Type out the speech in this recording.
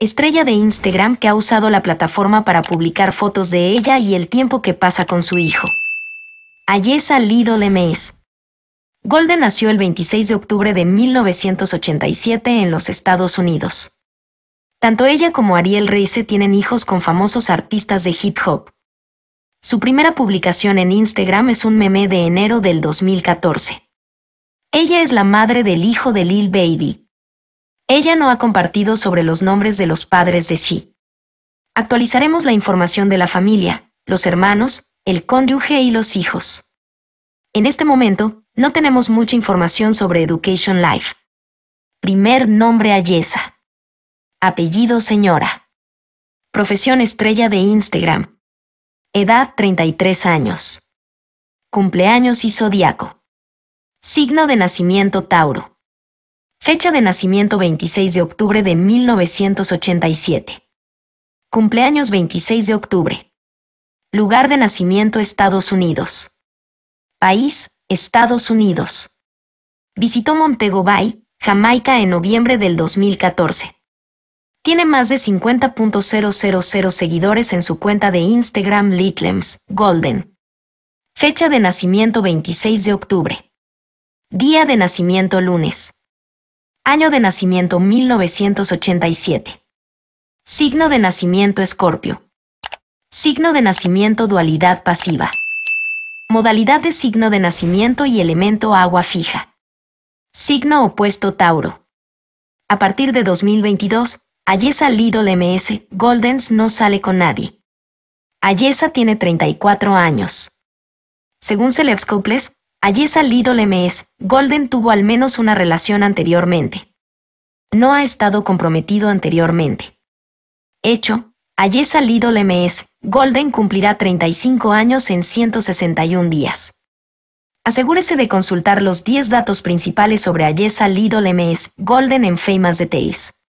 estrella de Instagram que ha usado la plataforma para publicar fotos de ella y el tiempo que pasa con su hijo. Ayesa Little M.S. Golden nació el 26 de octubre de 1987 en los Estados Unidos. Tanto ella como Ariel Reise tienen hijos con famosos artistas de hip hop. Su primera publicación en Instagram es un meme de enero del 2014. Ella es la madre del hijo de Lil Baby, ella no ha compartido sobre los nombres de los padres de Xi. Actualizaremos la información de la familia, los hermanos, el cónyuge y los hijos. En este momento, no tenemos mucha información sobre Education Life. Primer nombre Ayesa. Apellido señora. Profesión estrella de Instagram. Edad 33 años. Cumpleaños y zodiaco. Signo de nacimiento Tauro. Fecha de nacimiento 26 de octubre de 1987. Cumpleaños 26 de octubre. Lugar de nacimiento Estados Unidos. País, Estados Unidos. Visitó Montego Bay, Jamaica en noviembre del 2014. Tiene más de 50.000 seguidores en su cuenta de Instagram Litlems, Golden. Fecha de nacimiento 26 de octubre. Día de nacimiento lunes. Año de nacimiento 1987. Signo de nacimiento Escorpio. Signo de nacimiento dualidad pasiva. Modalidad de signo de nacimiento y elemento agua fija. Signo opuesto Tauro. A partir de 2022, Ayesa Lidl MS Goldens no sale con nadie. Ayesa tiene 34 años. Según Celebscoples, Allí salido M.S. Golden tuvo al menos una relación anteriormente. No ha estado comprometido anteriormente. Hecho, allí salido M.S. Golden cumplirá 35 años en 161 días. Asegúrese de consultar los 10 datos principales sobre Ayesa Lidol M.S. Golden en Famous Details.